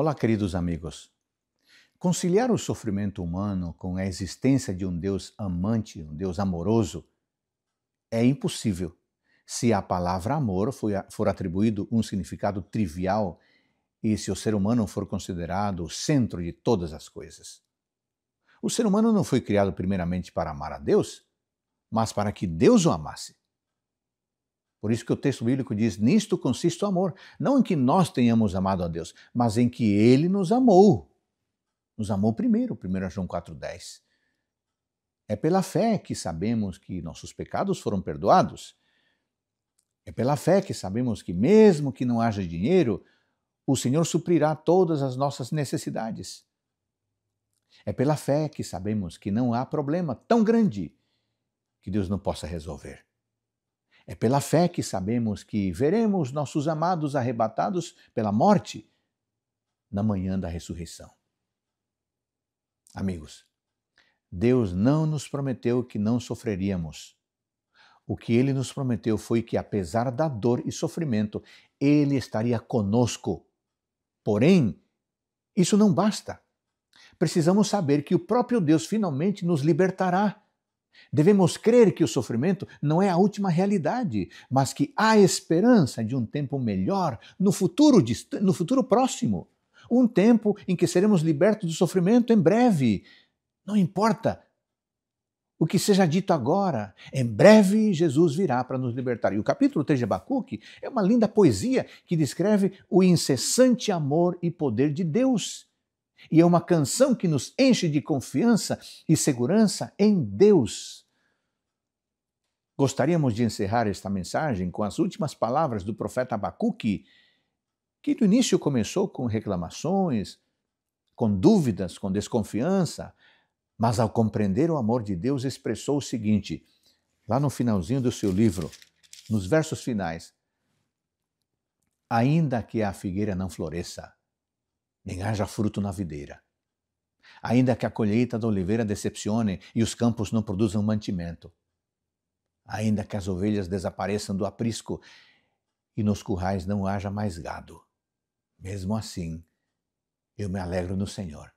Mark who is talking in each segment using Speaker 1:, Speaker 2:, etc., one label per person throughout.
Speaker 1: Olá, queridos amigos. Conciliar o sofrimento humano com a existência de um Deus amante, um Deus amoroso, é impossível se a palavra amor for atribuído um significado trivial e se o ser humano for considerado o centro de todas as coisas. O ser humano não foi criado primeiramente para amar a Deus, mas para que Deus o amasse. Por isso que o texto bíblico diz: Nisto consiste o amor, não em que nós tenhamos amado a Deus, mas em que ele nos amou. Nos amou primeiro, 1 João 4,10. É pela fé que sabemos que nossos pecados foram perdoados. É pela fé que sabemos que, mesmo que não haja dinheiro, o Senhor suprirá todas as nossas necessidades. É pela fé que sabemos que não há problema tão grande que Deus não possa resolver. É pela fé que sabemos que veremos nossos amados arrebatados pela morte na manhã da ressurreição. Amigos, Deus não nos prometeu que não sofreríamos. O que ele nos prometeu foi que, apesar da dor e sofrimento, ele estaria conosco. Porém, isso não basta. Precisamos saber que o próprio Deus finalmente nos libertará Devemos crer que o sofrimento não é a última realidade, mas que há esperança de um tempo melhor no futuro, no futuro próximo. Um tempo em que seremos libertos do sofrimento em breve. Não importa o que seja dito agora, em breve Jesus virá para nos libertar. E o capítulo 3 de Abacuque é uma linda poesia que descreve o incessante amor e poder de Deus e é uma canção que nos enche de confiança e segurança em Deus. Gostaríamos de encerrar esta mensagem com as últimas palavras do profeta Abacuque, que no início começou com reclamações, com dúvidas, com desconfiança, mas ao compreender o amor de Deus expressou o seguinte, lá no finalzinho do seu livro, nos versos finais: Ainda que a figueira não floresça, nem haja fruto na videira. Ainda que a colheita da oliveira decepcione e os campos não produzam mantimento. Ainda que as ovelhas desapareçam do aprisco e nos currais não haja mais gado. Mesmo assim, eu me alegro no Senhor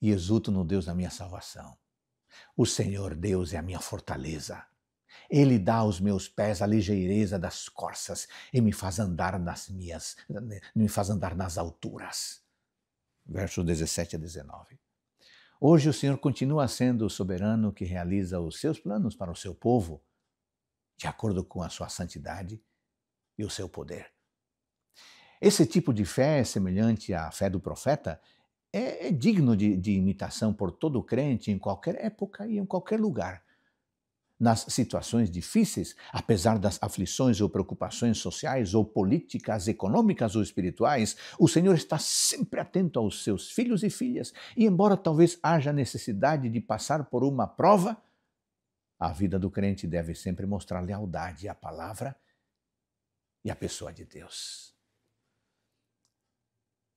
Speaker 1: e exulto no Deus da minha salvação. O Senhor Deus é a minha fortaleza. Ele dá aos meus pés a ligeireza das corças e me faz andar nas minhas, me faz andar nas alturas versos 17 a 19. Hoje o Senhor continua sendo o soberano que realiza os seus planos para o seu povo, de acordo com a sua santidade e o seu poder. Esse tipo de fé, é semelhante à fé do profeta, é, é, digno de, de imitação por todo crente em qualquer época e em qualquer lugar nas situações difíceis, apesar das aflições ou preocupações sociais ou políticas, econômicas ou espirituais, o Senhor está sempre atento aos seus filhos e filhas. E embora talvez haja necessidade de passar por uma prova, a vida do crente deve sempre mostrar lealdade à palavra e à pessoa de Deus.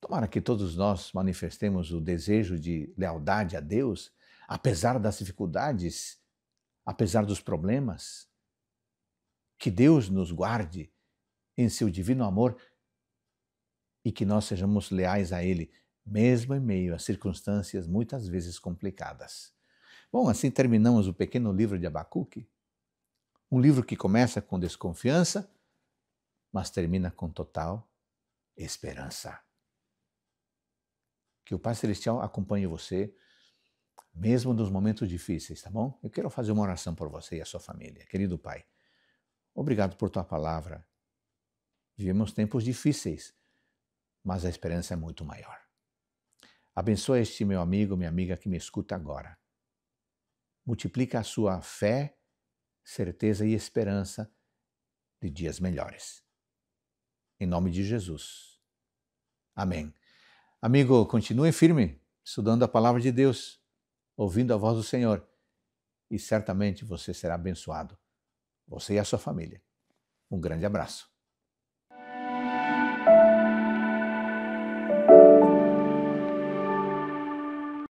Speaker 1: Tomara que todos nós manifestemos o desejo de lealdade a Deus, apesar das dificuldades apesar dos problemas. Que Deus nos guarde em seu divino amor e que nós sejamos leais a Ele, mesmo em meio a circunstâncias muitas vezes complicadas. Bom, assim terminamos o pequeno livro de Abacuque, um livro que começa com desconfiança, mas termina com total esperança. Que o Pai Celestial acompanhe você mesmo nos momentos difíceis, tá bom? Eu quero fazer uma oração por você e a sua família. Querido Pai, obrigado por tua palavra. Vivemos tempos difíceis, mas a esperança é muito maior. Abençoa este meu amigo, minha amiga que me escuta agora. Multiplica a sua fé, certeza e esperança de dias melhores. Em nome de Jesus. Amém. Amigo, continue firme estudando a palavra de Deus ouvindo a voz do Senhor, e certamente você será abençoado, você e a sua família. Um grande abraço.